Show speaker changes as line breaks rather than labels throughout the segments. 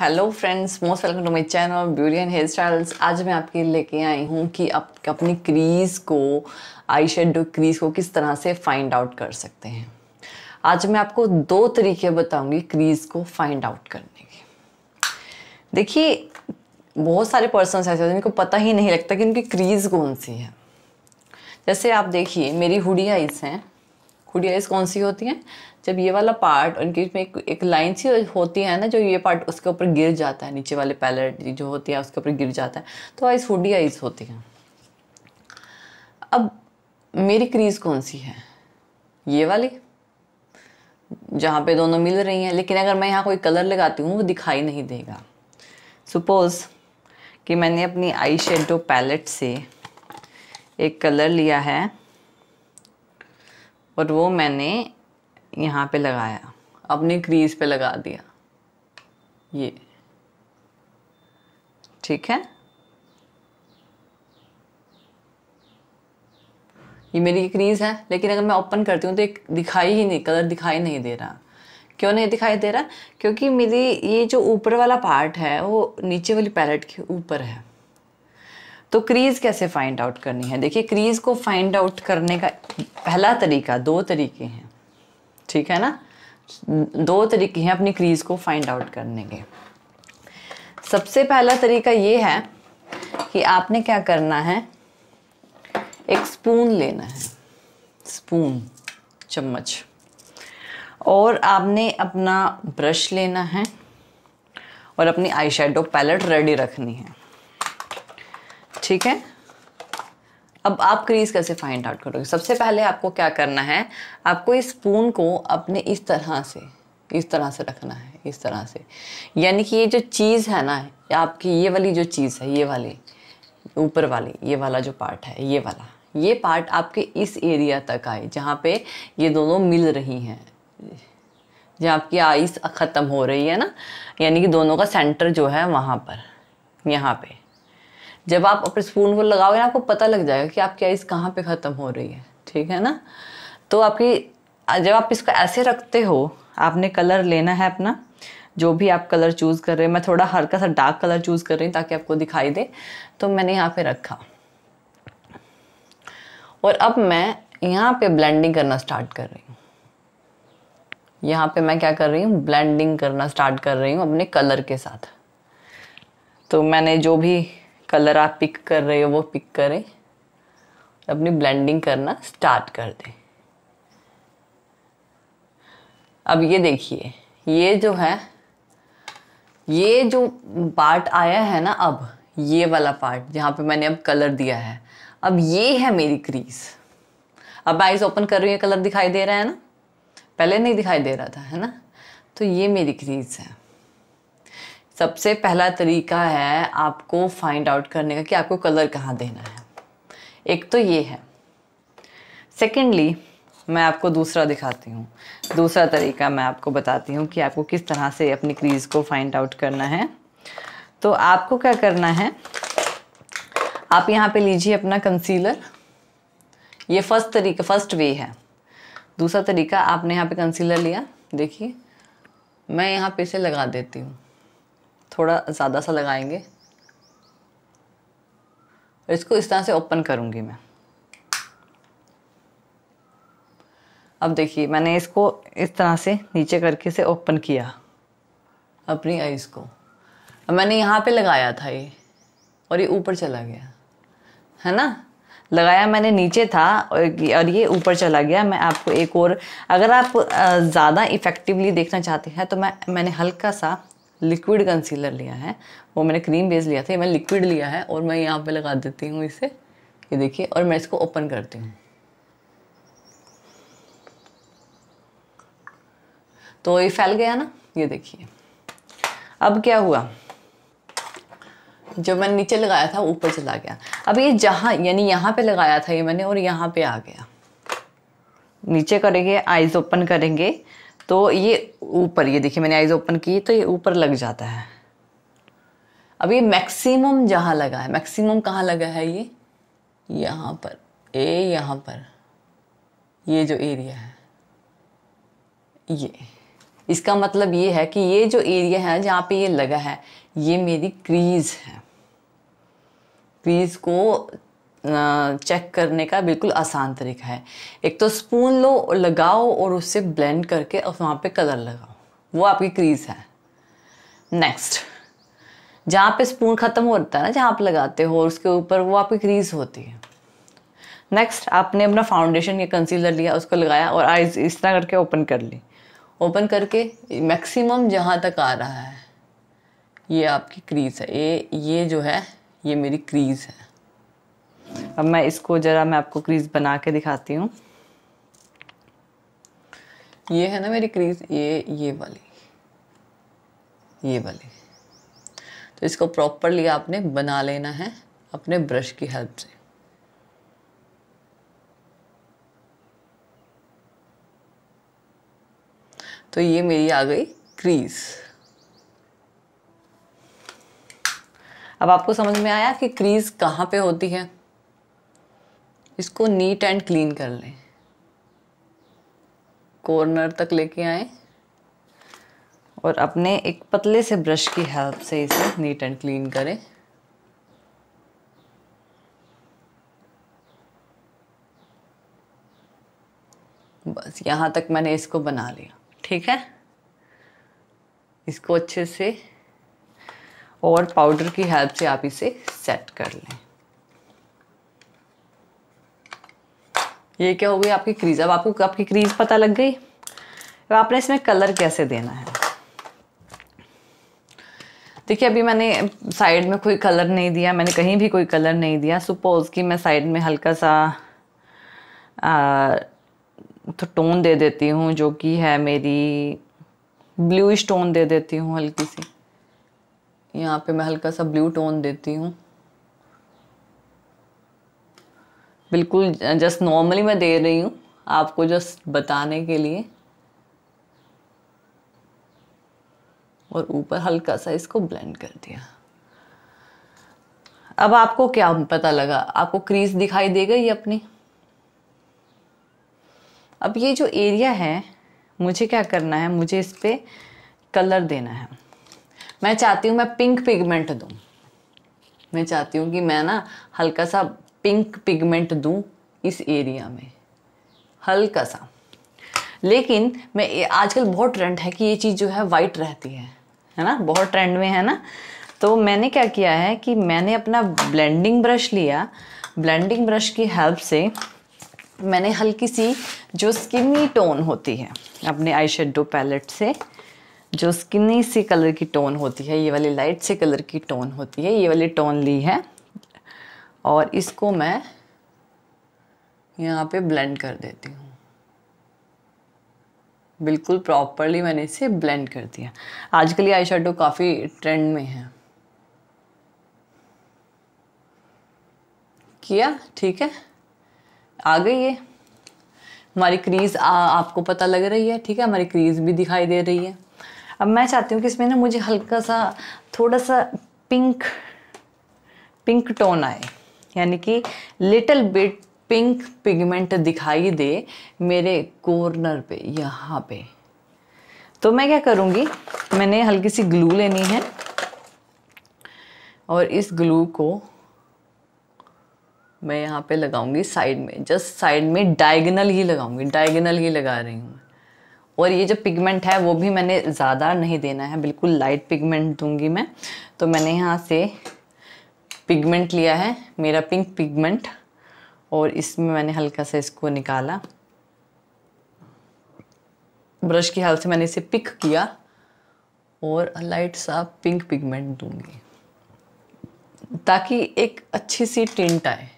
hello friends most welcome to my channel beauty and hair styles आज मैं आपके लिए लेके आई हूँ कि आप अपनी क्रीज़ को आई शेड क्रीज़ को किस तरह से फाइंड आउट कर सकते हैं आज मैं आपको दो तरीके बताऊँगी क्रीज़ को फाइंड आउट करने के देखिए बहुत सारे पर्सनस ऐसे होते हैं जिनको पता ही नहीं लगता कि उनकी क्रीज़ कौन सी है जैसे आप देखिए मेरी हुडी आइस हैं हुडियाइज कौन सी होती हैं जब ये वाला पार्ट उनके बीच में एक, एक लाइन सी होती है ना जो ये पार्ट उसके ऊपर गिर जाता है नीचे वाले पैलेट जो होती है उसके ऊपर गिर जाता है तो आइज हुडियाइज होती हैं अब मेरी क्रीज कौन सी है ये वाली जहाँ पे दोनों मिल रही हैं लेकिन अगर मैं यहाँ कोई कलर लगाती हूँ वो दिखाई नहीं देगा सपोज़ कि मैंने अपनी आई शेडो पैलेट से एक कलर लिया है और वो मैंने यहाँ पे लगाया अपने क्रीज पे लगा दिया ये ठीक है ये मेरी क्रीज है लेकिन अगर मैं ओपन करती हूँ तो एक दिखाई ही नहीं कलर दिखाई नहीं दे रहा क्यों नहीं दिखाई दे रहा क्योंकि मेरी ये जो ऊपर वाला पार्ट है वो नीचे वाली पैलेट के ऊपर है तो क्रीज़ कैसे फाइंड आउट करनी है देखिए क्रीज़ को फाइंड आउट करने का पहला तरीका दो तरीके हैं ठीक है ना दो तरीके हैं अपनी क्रीज़ को फाइंड आउट करने के सबसे पहला तरीका ये है कि आपने क्या करना है एक स्पून लेना है स्पून चम्मच और आपने अपना ब्रश लेना है और अपनी आई पैलेट रेडी रखनी है ठीक है अब आप क्रीज कैसे फाइंड आउट करोगे सबसे पहले आपको क्या करना है आपको इस स्पून को अपने इस तरह से इस तरह से रखना है इस तरह से यानी कि ये जो चीज़ है ना आपकी ये वाली जो चीज़ है ये वाली ऊपर वाली ये वाला जो पार्ट है ये वाला ये पार्ट आपके इस एरिया तक आए जहाँ पे ये दोनों मिल रही हैं जहाँ आपकी आइस ख़त्म हो रही है ना यानी कि दोनों का सेंटर जो है वहाँ पर यहाँ पे जब आप अपने स्पून को लगाओगे आपको पता लग जाएगा कि आपकी आइस कहाँ पे ख़त्म हो रही है ठीक है ना तो आपकी जब आप इसको ऐसे रखते हो आपने कलर लेना है अपना जो भी आप कलर चूज़ कर रहे हैं मैं थोड़ा हल्का सा डार्क कलर चूज़ कर रही हूँ ताकि आपको दिखाई दे तो मैंने यहाँ पे रखा और अब मैं यहाँ पे ब्लेंडिंग करना स्टार्ट कर रही हूँ यहाँ पे मैं क्या कर रही हूँ ब्लेंडिंग करना स्टार्ट कर रही हूँ अपने कलर के साथ तो मैंने जो भी कलर आप पिक कर रहे हो वो पिक करें अपनी ब्लेंडिंग करना स्टार्ट कर दें अब ये देखिए ये जो है ये जो पार्ट आया है ना अब ये वाला पार्ट जहाँ पे मैंने अब कलर दिया है अब ये है मेरी क्रीज अब आइज ओपन कर रही हूँ कलर दिखाई दे रहा है ना पहले नहीं दिखाई दे रहा था है ना तो ये मेरी क्रीज है सबसे पहला तरीका है आपको फाइंड आउट करने का कि आपको कलर कहाँ देना है एक तो ये है सेकेंडली मैं आपको दूसरा दिखाती हूँ दूसरा तरीका मैं आपको बताती हूँ कि आपको किस तरह से अपनी क्रीज़ को फाइंड आउट करना है तो आपको क्या करना है आप यहाँ पे लीजिए अपना कंसीलर ये फर्स्ट तरीका फर्स्ट वे है दूसरा तरीका आपने यहाँ पे कंसीलर लिया देखिए मैं यहाँ पे इसे लगा देती हूँ थोड़ा ज़्यादा सा लगाएंगे और इसको इस तरह से ओपन करूँगी मैं अब देखिए मैंने इसको इस तरह से नीचे करके से ओपन किया अपनी आईज को अब मैंने यहाँ पे लगाया था ये और ये ऊपर चला गया है ना लगाया मैंने नीचे था और ये ऊपर चला गया मैं आपको एक और अगर आप ज़्यादा इफ़ेक्टिवली देखना चाहते हैं तो मैं मैंने हल्का सा लिक्विड कंसीलर लिया है वो मैंने क्रीम बेस लिया था ये लिक्विड लिया है और मैं यहाँ पे लगा देती हूँ इसे ये देखिए और मैं इसको ओपन करती हूँ तो ये फैल गया ना ये देखिए अब क्या हुआ जो मैंने नीचे लगाया था ऊपर चला गया अब ये जहाँ यानी यहाँ पे लगाया था ये मैंने और यहाँ पे आ गया नीचे करेंगे आइज ओपन करेंगे तो ये ऊपर ये देखिए मैंने आइज़ ओपन की तो ये ऊपर लग जाता है अब ये मैक्सिमम जहां लगा है मैक्सिमम कहाँ लगा है ये यहां पर ए यहां पर ये जो एरिया है ये इसका मतलब ये है कि ये जो एरिया है जहां पे ये लगा है ये मेरी क्रीज है क्रीज को चेक करने का बिल्कुल आसान तरीका है एक तो स्पून लो और लगाओ और उससे ब्लेंड करके और वहाँ पे कलर लगाओ वो आपकी क्रीज है नेक्स्ट जहाँ पे स्पून ख़त्म होता है ना जहाँ आप लगाते हो और उसके ऊपर वो आपकी क्रीज होती है नेक्स्ट आपने अपना फाउंडेशन या कंसीलर लिया उसको लगाया और आइज इस तरह करके ओपन कर ली ओपन करके मैक्सिमम जहाँ तक आ रहा है ये आपकी क्रीज है ये ये जो है ये मेरी क्रीज है अब मैं इसको ज़रा मैं आपको क्रीज बना के दिखाती हूँ ये है ना मेरी क्रीज ये ये वाली ये वाली तो इसको प्रॉपरली आपने बना लेना है अपने ब्रश की हेल्प से तो ये मेरी आ गई क्रीज अब आपको समझ में आया कि क्रीज कहाँ पे होती है इसको नीट एंड क्लीन कर लें कॉर्नर तक लेके आए और अपने एक पतले से ब्रश की हेल्प से इसे नीट एंड क्लीन करें बस यहाँ तक मैंने इसको बना लिया ठीक है इसको अच्छे से और पाउडर की हेल्प से आप इसे सेट कर लें ये क्या हो गई आपकी क्रीज अब आपको आपकी क्रीज पता लग गई अब आपने इसमें कलर कैसे देना है देखिए अभी मैंने साइड में कोई कलर नहीं दिया मैंने कहीं भी कोई कलर नहीं दिया सपोज़ कि मैं साइड में हल्का सा आ, तो टोन दे देती हूँ जो कि है मेरी ब्लूइश टोन दे देती हूँ हल्की सी यहाँ पे मैं हल्का सा ब्लू टोन देती हूँ बिल्कुल जस्ट नॉर्मली मैं दे रही हूँ आपको जस्ट बताने के लिए और ऊपर हल्का सा इसको ब्लेंड कर दिया अब आपको क्या पता लगा आपको क्रीज दिखाई दे गई अपनी अब ये जो एरिया है मुझे क्या करना है मुझे इस पर कलर देना है मैं चाहती हूँ मैं पिंक पिगमेंट दूँ मैं चाहती हूँ कि मैं ना हल्का सा पिंक पिगमेंट दूं इस एरिया में हल्का सा लेकिन मैं आजकल बहुत ट्रेंड है कि ये चीज़ जो है वाइट रहती है है ना बहुत ट्रेंड में है ना तो मैंने क्या किया है कि मैंने अपना ब्लेंडिंग ब्रश लिया ब्लेंडिंग ब्रश की हेल्प से मैंने हल्की सी जो स्किनी टोन होती है अपने आई शेडो पैलेट से जो स्किनी सी कलर की टोन होती है ये वाली लाइट से कलर की टोन होती है ये वाली टोन ली है और इसको मैं यहाँ पे ब्लेंड कर देती हूँ बिल्कुल प्रॉपरली मैंने इसे ब्लेंड कर दिया आजकल ये आई शेडो काफ़ी ट्रेंड में है किया ठीक है आ गई ये हमारी क्रीज आ, आपको पता लग रही है ठीक है हमारी क्रीज भी दिखाई दे रही है अब मैं चाहती हूँ कि इसमें ना मुझे हल्का सा थोड़ा सा पिंक पिंक टोन आए यानी कि लिटिल बिट पिंक पिगमेंट दिखाई दे मेरे कॉर्नर पे यहाँ पे तो मैं क्या करूँगी मैंने हल्की सी ग्लू लेनी है और इस ग्लू को मैं यहाँ पे लगाऊंगी साइड में जस्ट साइड में डायगनल ही लगाऊंगी डायगनल ही लगा रही हूँ और ये जो पिगमेंट है वो भी मैंने ज़्यादा नहीं देना है बिल्कुल लाइट पिगमेंट दूंगी मैं तो मैंने यहाँ से पिगमेंट लिया है मेरा पिंक पिगमेंट और इसमें मैंने हल्का सा इसको निकाला ब्रश की हाल से मैंने इसे पिक किया और लाइट सा पिंक पिगमेंट दूंगी ताकि एक अच्छी सी टिंट आए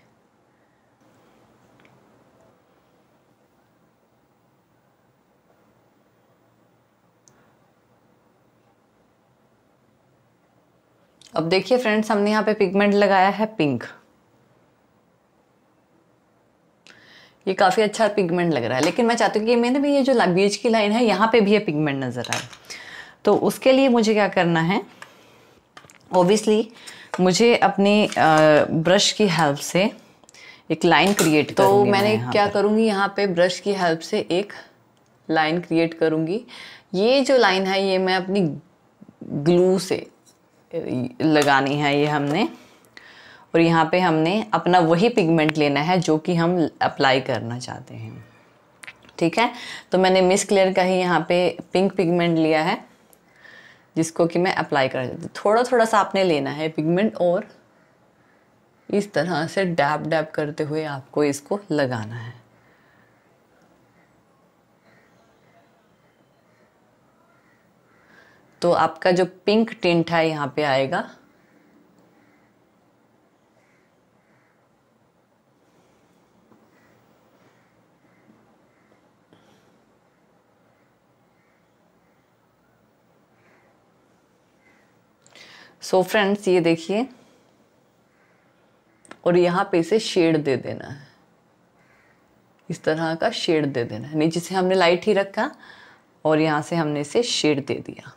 अब देखिए फ्रेंड्स हमने यहाँ पे पिगमेंट लगाया है पिंक ये काफ़ी अच्छा पिगमेंट लग रहा है लेकिन मैं चाहती हूँ कि मैंने भी ये जो बीच की लाइन है यहाँ पे भी ये पिगमेंट नज़र आए तो उसके लिए मुझे क्या करना है ओबियसली मुझे अपने ब्रश की हेल्प से एक लाइन क्रिएट तो मैंने मैं क्या करूँगी यहाँ पे ब्रश की हेल्प से एक लाइन क्रिएट करूँगी ये जो लाइन है ये मैं अपनी ग्लू से लगानी है ये हमने और यहाँ पे हमने अपना वही पिगमेंट लेना है जो कि हम अप्लाई करना चाहते हैं ठीक है तो मैंने मिस क्लियर का ही यहाँ पे पिंक पिगमेंट लिया है जिसको कि मैं अप्लाई कर देती थोड़ा थोड़ा सा आपने लेना है पिगमेंट और इस तरह से डैप डैप करते हुए आपको इसको लगाना है तो आपका जो पिंक टिंट है यहाँ पे आएगा सो so फ्रेंड्स ये देखिए और यहाँ पे इसे शेड दे देना है इस तरह का शेड दे देना है नीचे से हमने लाइट ही रखा और यहाँ से हमने इसे शेड दे दिया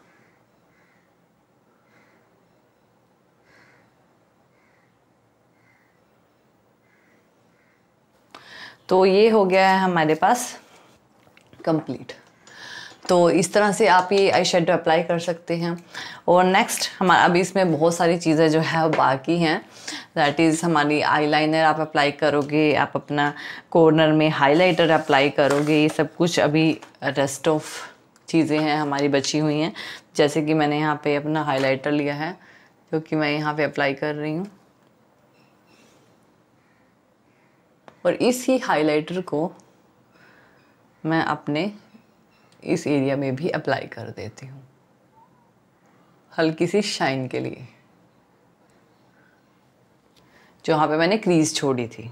तो ये हो गया है हमारे पास कंप्लीट तो इस तरह से आप ये आई शेडो अप्लाई कर सकते हैं और नेक्स्ट हमारा अभी इसमें बहुत सारी चीज़ें जो है बाकी हैं दैट इज़ हमारी आईलाइनर आप अप्लाई करोगे आप अपना कॉर्नर में हाइलाइटर अप्लाई करोगे ये सब कुछ अभी रेस्ट ऑफ चीज़ें हैं हमारी बची हुई हैं जैसे कि मैंने यहाँ पे अपना हाइलाइटर लिया है क्योंकि मैं यहाँ पे अप्लाई कर रही हूँ और इस ही हाइलाइटर को मैं अपने इस एरिया में भी अप्लाई कर देती हूँ हल्की सी शाइन के लिए जहाँ पे मैंने क्रीज छोड़ी थी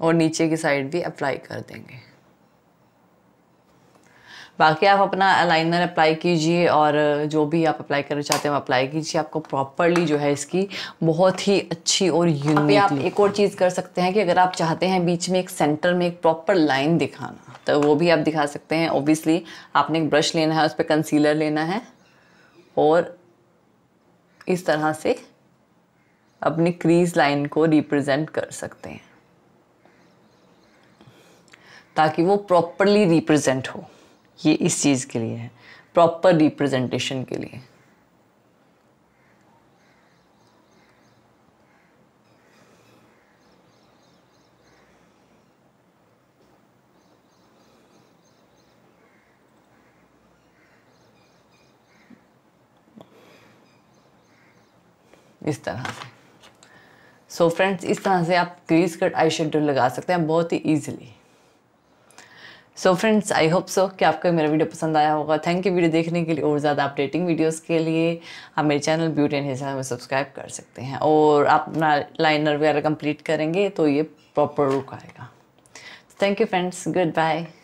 और नीचे की साइड भी अप्लाई कर देंगे बाकी आप अपना अलाइनर अप्लाई कीजिए और जो भी आप अप्लाई करना चाहते हैं अप्लाई कीजिए आपको प्रॉपरली जो है इसकी बहुत ही अच्छी और यूनिक आप एक और चीज़ कर सकते हैं कि अगर आप चाहते हैं बीच में एक सेंटर में एक प्रॉपर लाइन दिखाना तो वो भी आप दिखा सकते हैं ओबियसली आपने एक ब्रश लेना है उस पर कंसीलर लेना है और इस तरह से अपनी क्रीज लाइन को रिप्रेजेंट कर सकते हैं ताकि वो प्रॉपरली रिप्रेजेंट हो ये इस चीज़ के लिए है प्रॉपर रिप्रेजेंटेशन के लिए इस तरह से सो so फ्रेंड्स इस तरह से आप क्रीज कट आई शेड्यूल लगा सकते हैं बहुत ही easily so friends I hope so कि आपको मेरा वीडियो पसंद आया होगा थैंक यू वीडियो देखने के लिए और ज़्यादा अपडेटिंग वीडियोस के लिए आप मेरे चैनल ब्यूटी एंड हिसाब में सब्सक्राइब कर सकते हैं और आप अपना लाइनर वगैरह कंप्लीट करेंगे तो ये प्रॉपर रुक आएगा thank you friends good bye